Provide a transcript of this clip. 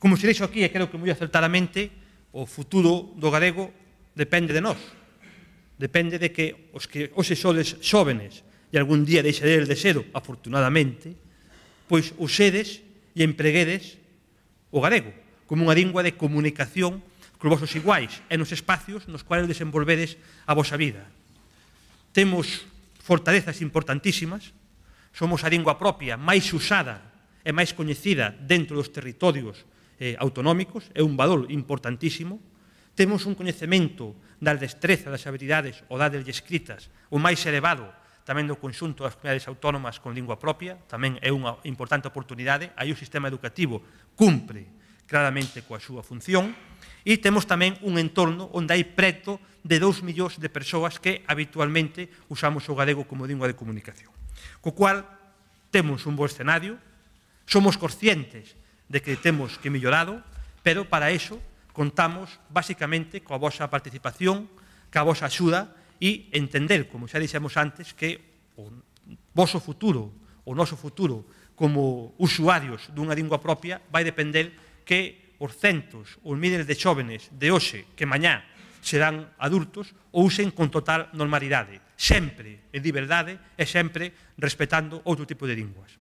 Como se dixo aquí, e creo que moi acertadamente, o futuro do galego depende de nós. Depende de que os que hoxe sodes xóvenes e algún día deixaredes de xero, afortunadamente, pois usedes e empreguedes o galego como unha lingua de comunicación co vosos iguais e nos espacios nos cuales desenvolvedes a vosa vida. Temos fortalezas importantísimas, somos a lingua propia máis usada e máis coñecida dentro dos territorios eh, autonómicos, é un valor importantísimo. Temos un coñecemento das destrezas, das habilidades ou das escritas, o máis elevado tamén do conxunto das comunidades autónomas con lingua propia, tamén é unha importante oportunidade, aí o sistema educativo cumpre claramente coa súa función, e temos tamén un entorno onde hai preto de 2 millóns de persoas que habitualmente usamos o galego como lingua de comunicación. Co cual, temos un bo escenario, somos conscientes de que temos que mellorado, pero para eso contamos basicamente coa vosa participación, coa vosa axuda e entender, como xa dixemos antes, que o vosso futuro, o noso futuro como usuarios dunha lingua propia vai depender que os centos ou miles de xóvenes de hoxe que mañá serán adultos ou usen con total normalidade, sempre en liberdade e sempre respetando outro tipo de linguas.